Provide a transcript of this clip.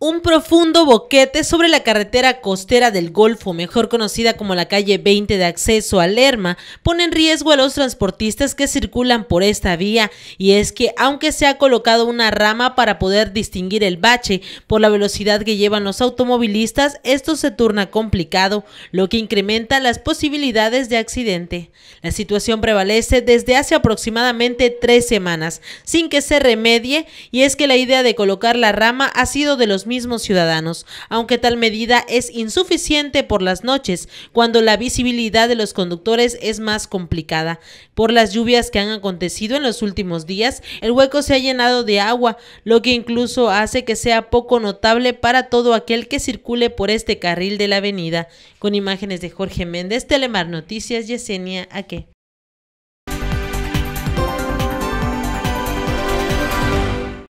Un profundo boquete sobre la carretera costera del Golfo, mejor conocida como la calle 20 de acceso a Lerma, pone en riesgo a los transportistas que circulan por esta vía y es que aunque se ha colocado una rama para poder distinguir el bache por la velocidad que llevan los automovilistas, esto se torna complicado, lo que incrementa las posibilidades de accidente. La situación prevalece desde hace aproximadamente tres semanas, sin que se remedie y es que la idea de colocar la rama ha sido de los mismos ciudadanos, aunque tal medida es insuficiente por las noches, cuando la visibilidad de los conductores es más complicada. Por las lluvias que han acontecido en los últimos días, el hueco se ha llenado de agua, lo que incluso hace que sea poco notable para todo aquel que circule por este carril de la avenida. Con imágenes de Jorge Méndez, Telemar Noticias, Yesenia Aque.